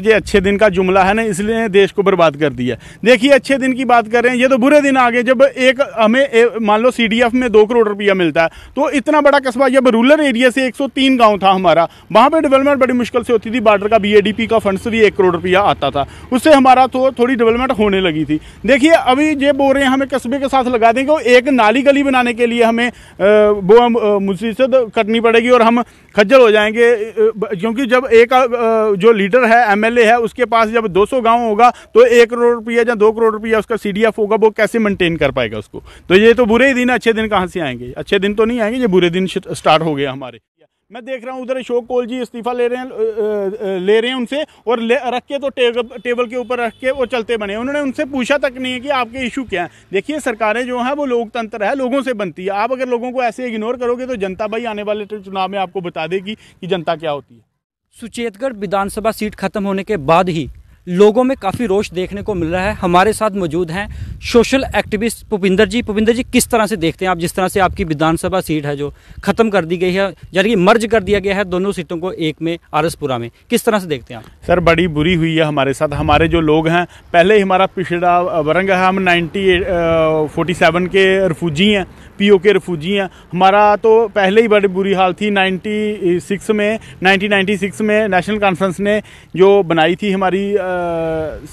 Doctor जी अच्छे दिन का जुमला है ना इसलिए देश को बर्बाद कर दिया देखिए अच्छे दिन की बात करें ये तो बुरे दिन आ गए जब एक हमें मान लो सी में दो करोड़ रुपया मिलता है तो इतना बड़ा कस्बा जब रूरल एरिया से एक गांव था हमारा वहाँ पर डेवलपमेंट बड़ी मुश्किल से होती थी बार्डर का बी का फंड भी एक करोड़ रुपया आता था उससे हमारा तो थोड़ी डेवलपमेंट होने लगी थी देखिए अभी ये बोल रहे हैं हमें कस्बे के साथ लगा देंगे एक नाली गली बनाने के लिए हमें वो मुसीबत करनी पड़ेगी और हम खज्जल हो जाएंगे क्योंकि जब एक जो लीडर है एम एमएलए है उसके पास जब 200 गांव होगा तो एक करोड़ रुपया या दो करोड़ रुपया उसका सीडीएफ होगा वो कैसे मेंटेन कर पाएगा उसको तो ये तो बुरे ही दिन अच्छे दिन कहाँ से आएंगे अच्छे दिन तो नहीं आएंगे ये बुरे दिन स्टार्ट हो गए हमारे मैं देख रहा हूँ उधर अशोक कोल जी इस्तीफा ले रहे हैं ले रहे हैं उनसे और रख के तो टेबल के ऊपर रख के वो चलते बने उन्होंने उनसे पूछा तक नहीं है कि आपके इशू क्या हैं देखिए सरकारें जो हैं वो लोकतंत्र है लोगों से बनती है आप अगर लोगों को ऐसे इग्नोर करोगे तो जनता भाई आने वाले चुनाव में आपको बता देगी कि जनता क्या होती है सुचेतगढ़ विधानसभा सीट खत्म होने के बाद ही लोगों में काफ़ी रोष देखने को मिल रहा है हमारे साथ मौजूद हैं सोशल एक्टिविस्ट भूपिंदर जी भूपिंदर जी किस तरह से देखते हैं आप जिस तरह से आपकी विधानसभा सीट है जो ख़त्म कर दी गई है यानी कि मर्ज कर दिया गया है दोनों सीटों को एक में आरसपुरा में किस तरह से देखते हैं आप सर बड़ी बुरी हुई है हमारे साथ हमारे जो लोग हैं पहले ही हमारा पिछड़ा वरंग है हम नाइनटी फोर्टी सेवन के रिफ्यूजी हैं पी के रिफ्यूजी हैं हमारा तो पहले ही बड़ी बुरी हाल थी 96 में 1996 में नेशनल कॉन्फ्रेंस ने जो बनाई थी हमारी आ,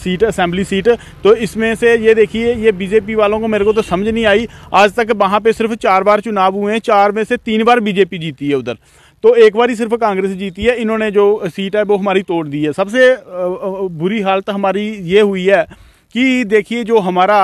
सीट असम्बली सीट तो इसमें से ये देखिए ये बीजेपी वालों को मेरे को तो समझ नहीं आई आज तक वहाँ पर सिर्फ चार बार चुनाव हुए हैं चार में से तीन बार बीजेपी जीती है उधर तो एक बार ही सिर्फ कांग्रेस जीती है इन्होंने जो सीट है वो हमारी तोड़ दी है सबसे बुरी हालत हमारी ये हुई है कि देखिए जो हमारा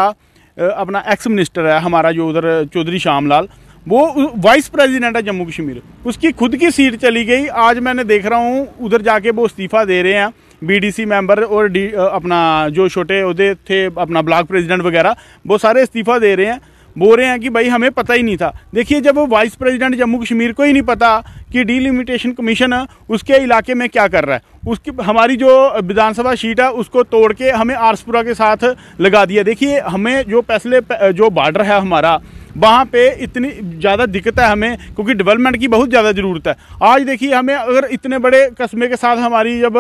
अपना एक्स मिनिस्टर है हमारा जो उधर चौधरी श्याम लाल वो वाइस प्रेसिडेंट है जम्मू कश्मीर उसकी खुद की सीट चली गई आज मैंने देख रहा हूँ उधर जाके वो इस्तीफ़ा दे रहे हैं बीडीसी मेंबर और डी अपना जो छोटे उहदे थे अपना ब्लॉक प्रेसिडेंट वगैरह वो सारे इस्तीफ़ा दे रहे हैं बो रहे हैं कि भाई हमें पता ही नहीं था देखिए जब वो वाइस प्रेसिडेंट जम्मू कश्मीर को ही नहीं पता कि डीलिमिटेशन कमीशन उसके इलाके में क्या कर रहा है उसकी हमारी जो विधानसभा सीट है उसको तोड़ के हमें आरसपुरा के साथ लगा दिया देखिए हमें जो फैसले जो बॉर्डर है हमारा वहाँ पे इतनी ज़्यादा दिक्कत है हमें क्योंकि डेवलपमेंट की बहुत ज़्यादा ज़रूरत है आज देखिए हमें अगर इतने बड़े कस्बे के साथ हमारी जब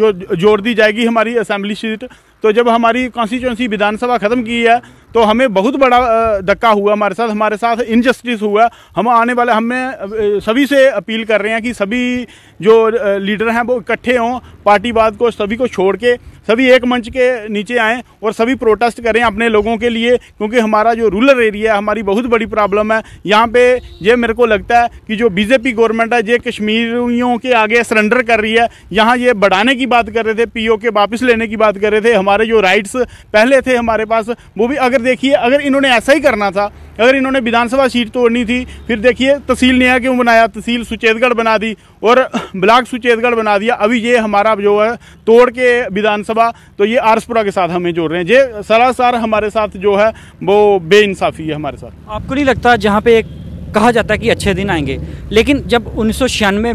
जो जोड़ दी जाएगी हमारी असेंबली सीट तो जब हमारी कॉन्स्टिट्यूंसी विधानसभा ख़त्म की है तो हमें बहुत बड़ा धक्का हुआ हमारे साथ हमारे साथ इनजस्टिस हुआ हम आने वाले हमें सभी से अपील कर रहे हैं कि सभी जो लीडर हैं वो इकट्ठे हों पार्टीवाद को सभी को छोड़ के सभी एक मंच के नीचे आएँ और सभी प्रोटेस्ट करें अपने लोगों के लिए क्योंकि हमारा जो रूरल एरिया है हमारी बहुत बड़ी प्रॉब्लम है यहाँ पे ये मेरे को लगता है कि जो बीजेपी गवर्नमेंट है ये कश्मीरियों के आगे सरेंडर कर रही है यहाँ ये बढ़ाने की बात कर रहे थे पीओ के वापस लेने की बात कर रहे थे हमारे हमारे जो राइट्स पहले थे हमारे पास वो भी अगर देखिए अगर इन्होंने ऐसा ही करना था अगर इन्होंने विधानसभा सीट तोड़नी थी फिर देखिए तहसील नया क्यों बनाया तहसील सुचेतगढ़ बना दी और ब्लॉक सुचेतगढ़ बना दिया अभी ये हमारा जो है तोड़ के विधानसभा तो ये आरसपुरा के साथ हमें जोड़ रहे हैं ये सरासर हमारे साथ जो है वो बेइंसाफ़ी है हमारे साथ आपको नहीं लगता जहाँ पे एक कहा जाता है कि अच्छे दिन आएंगे लेकिन जब उन्नीस में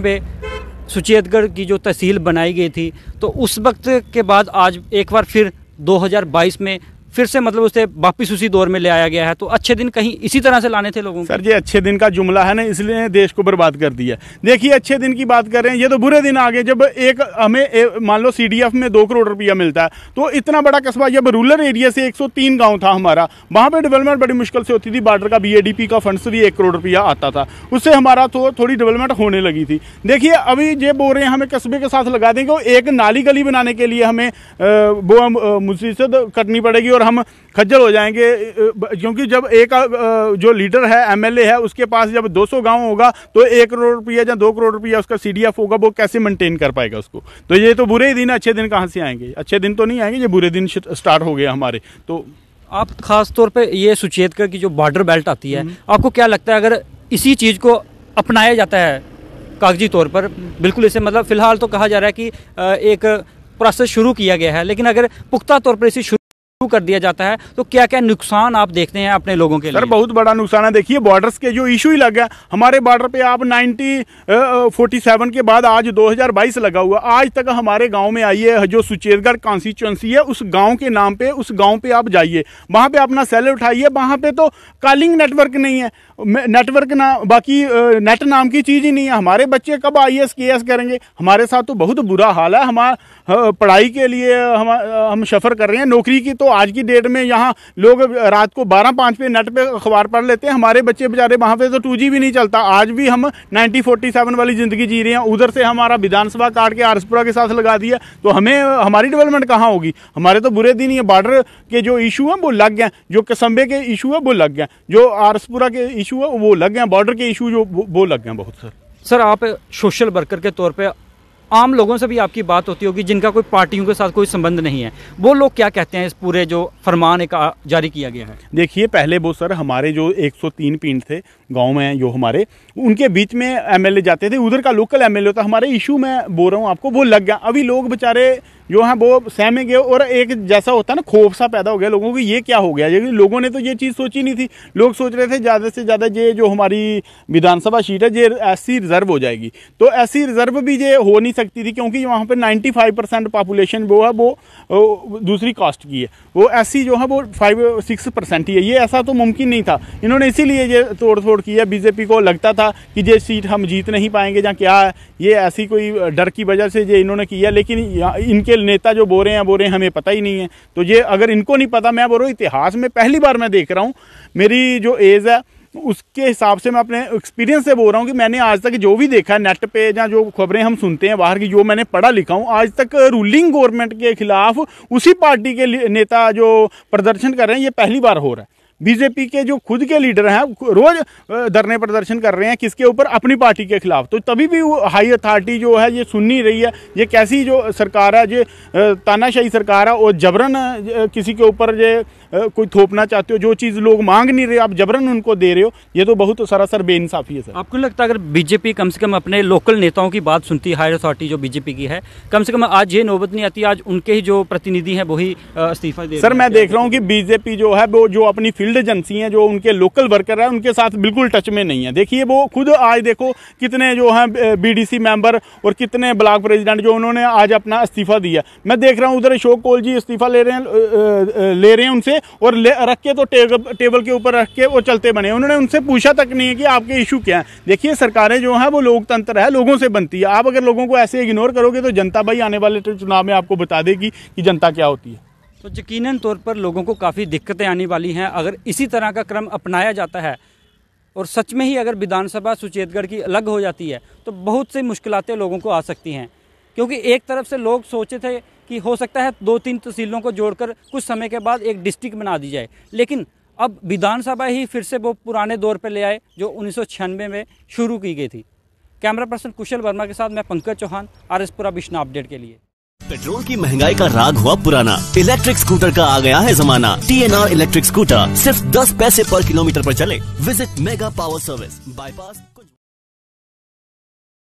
सुचेतगढ़ की जो तहसील बनाई गई थी तो उस वक्त के बाद आज एक बार फिर 2022 में फिर से मतलब उसे वापिस उसी दौर में ले आया गया है तो अच्छे दिन कहीं इसी तरह से लाने थे लोगों सर ये अच्छे दिन का जुमला है ना इसलिए देश को बर्बाद कर दिया देखिए अच्छे दिन की बात कर रहे हैं ये तो बुरे दिन आ गए जब एक हमें मान लो सी में दो करोड़ रुपया मिलता है तो इतना बड़ा कस्बा जब रूरल एरिया से एक सौ गाँव था हमारा वहाँ पर डेवलपमेंट बड़ी मुश्किल से होती थी बार्डर का बी का फंड भी एक करोड़ रुपया आता था उससे हमारा तो थोड़ी डेवलपमेंट होने लगी थी देखिए अभी ये बोल रहे हैं हमें कस्बे के साथ लगा देंगे एक नाली गली बनाने के लिए हमें वो मुसीबत कटनी पड़ेगी और हम खज्जल हो जाएंगे क्योंकि जब एक जो लीडर है एमएलए है उसके पास जब 200 गांव होगा तो एक करोड़ रुपया या दो करोड़ रुपया उसका सीडीएफ होगा वो कैसे मेंटेन कर पाएगा उसको तो ये तो बुरे ही दिन अच्छे दिन कहाँ से आएंगे अच्छे दिन तो नहीं आएंगे ये बुरे दिन स्टार्ट हो गए हमारे तो आप खास तौर पे ये सुचेत कर कि जो बॉर्डर बेल्ट आती है हम्म। आपको क्या लगता है अगर इसी चीज़ को अपनाया जाता है कागजी तौर पर बिल्कुल इसे मतलब फ़िलहाल तो कहा जा रहा है कि एक प्रोसेस शुरू किया गया है लेकिन अगर पुख्ता तौर पर इसे इसको कर दिया जाता है तो क्या क्या नुकसान आप देखते हैं अपने लोगों के सर बहुत बड़ा नुकसान है देखिए बॉर्डर के जो इशू ही लगा हमारे बॉर्डर पे आप नाइनटी फोर्टी सेवन के बाद आज दो हजार बाईस लगा हुआ आज तक हमारे गाँव में आई है जो सुचेतगढ़ कॉन्स्टिट्युएंसी है उस गाँव के नाम पे उस गाँव पे आप जाइए वहां पे अपना सेल उठाइए वहां पे तो कॉलिंग नेटवर्क नहीं है नेटवर्क ना बाकी नेट नाम की चीज़ ही नहीं है हमारे बच्चे कब आई एस के एस करेंगे हमारे साथ तो बहुत बुरा हाल है हमारा पढ़ाई के लिए हम हम सफ़र कर रहे हैं नौकरी की तो आज की डेट में यहाँ लोग रात को बारह पाँच पे नेट पे अखबार पढ़ लेते हैं हमारे बच्चे बेचारे वहाँ पे तो टू भी नहीं चलता आज भी हम नाइनटीन फोर्टी सेवन वाली ज़िंदगी जी रहे हैं उधर से हमारा विधानसभा काट के आरसपुरा के साथ लगा दिया तो हमें हमारी डेवलपमेंट कहाँ होगी हमारे तो बुरे दिन ये बॉर्डर के जो इशू हैं वो लग गए जो कसम्बे के इशू है वो लग गए जो आरसपुरा के इशू है वो लग गए बॉर्डर के इशू जो वो लग गए बहुत सर सर आप सोशल वर्कर के तौर पर आम लोगों से भी आपकी बात होती होगी जिनका कोई पार्टियों के साथ कोई संबंध नहीं है वो लोग क्या कहते हैं इस पूरे जो फरमान एक जारी किया गया है देखिए पहले वो सर हमारे जो 103 पिंड थे गांव में जो हमारे उनके बीच में एमएलए जाते थे उधर का लोकल एमएलए होता हमारे इशू में बोल रहा हूँ आपको वो लग गया अभी लोग बेचारे जो है हाँ, वो सहमेंगे और एक जैसा होता है ना खोफ सा पैदा हो गया लोगों को ये क्या हो गया ये लोगों ने तो ये चीज़ सोची नहीं थी लोग सोच रहे थे ज़्यादा से ज़्यादा ये जो हमारी विधानसभा सीट है ये ऐसी रिजर्व हो जाएगी तो ऐसी रिजर्व भी ये हो नहीं सकती थी क्योंकि वहाँ पर नाइन्टी फाइव परसेंट पॉपुलेशन वो है वो दूसरी कास्ट की है वो ऐसी जो है वो फाइव सिक्स परसेंट ही है ये ऐसा तो मुमकिन नहीं था इन्होंने इसीलिए ये तोड़ फोड़ की है बीजेपी को लगता था कि ये सीट हम जीत नहीं पाएंगे या क्या है ये ऐसी कोई डर की वजह से ये इन्होंने किया लेकिन इनके नेता जो बो रहे हैं बो रहे हैं हमें पता ही नहीं है तो ये अगर इनको नहीं पता मैं बोल रहा हूँ इतिहास में पहली बार मैं देख रहा हूँ मेरी जो एज़ है उसके हिसाब से मैं अपने एक्सपीरियंस से बोल रहा हूँ कि मैंने आज तक जो भी देखा है नेट पे या जो खबरें हम सुनते हैं बाहर की जो मैंने पढ़ा लिखा हूँ आज तक रूलिंग गवर्नमेंट के खिलाफ उसी पार्टी के नेता जो प्रदर्शन कर रहे हैं ये पहली बार हो रहा है बीजेपी के जो खुद के लीडर हैं रोज धरने प्रदर्शन कर रहे हैं किसके ऊपर अपनी पार्टी के खिलाफ तो तभी भी वो हाई अथॉरिटी जो है ये सुन नहीं रही है ये कैसी जो सरकार है जो तानाशाही सरकार है और जबरन किसी के ऊपर जो कोई थोपना चाहते हो जो चीज़ लोग मांग नहीं रहे आप जबरन उनको दे रहे हो ये तो बहुत सरासर बेइंसाफ़ी है सर आपको लगता है अगर बीजेपी कम से कम अपने लोकल नेताओं की बात सुनती हायर अथॉरिटी जो बीजेपी की है कम से कम आज ये नौबत नहीं आती आज उनके ही जो प्रतिनिधि हैं वही इस्तीफा दे सर मैं देख रहा हूँ कि बीजेपी जो है वो जो अपनी फील्ड एजेंसी हैं जो उनके लोकल वर्कर है उनके साथ बिल्कुल टच में नहीं है देखिए वो खुद आज देखो कितने जो हैं बीडीसी मेंबर और कितने ब्लॉक प्रेसिडेंट जो उन्होंने आज अपना इस्तीफा दिया मैं देख रहा हूँ उधर अशोक कोल जी इस्तीफा ले रहे हैं ले रहे हैं उनसे और ले रख के तो टेबल टेबल के ऊपर रख के वो चलते बने उन्होंने उनसे पूछा तक नहीं है कि आपके इशू क्या है देखिए सरकारें जो हैं वो लोकतंत्र है लोगों से बनती है आप अगर लोगों को ऐसे इग्नोर करोगे तो जनता भाई आने वाले चुनाव में आपको बता देगी कि जनता क्या होती है तो यकीन तौर पर लोगों को काफ़ी दिक्कतें आने वाली हैं अगर इसी तरह का क्रम अपनाया जाता है और सच में ही अगर विधानसभा सुचेतगढ़ की अलग हो जाती है तो बहुत सी मुश्किलें लोगों को आ सकती हैं क्योंकि एक तरफ से लोग सोचे थे कि हो सकता है दो तीन तहसीलों को जोड़कर कुछ समय के बाद एक डिस्ट्रिक्ट बना दी जाए लेकिन अब विधानसभा ही फिर से वो पुराने दौर पर ले आए जो उन्नीस में शुरू की गई थी कैमरा पर्सन कुशल वर्मा के साथ मैं पंकज चौहान आर एस पुरा बिश्ना अपडेट के लिए पेट्रोल की महंगाई का राग हुआ पुराना इलेक्ट्रिक स्कूटर का आ गया है जमाना T N R electric scooter सिर्फ दस पैसे पर किलोमीटर पर चले visit mega power service bypass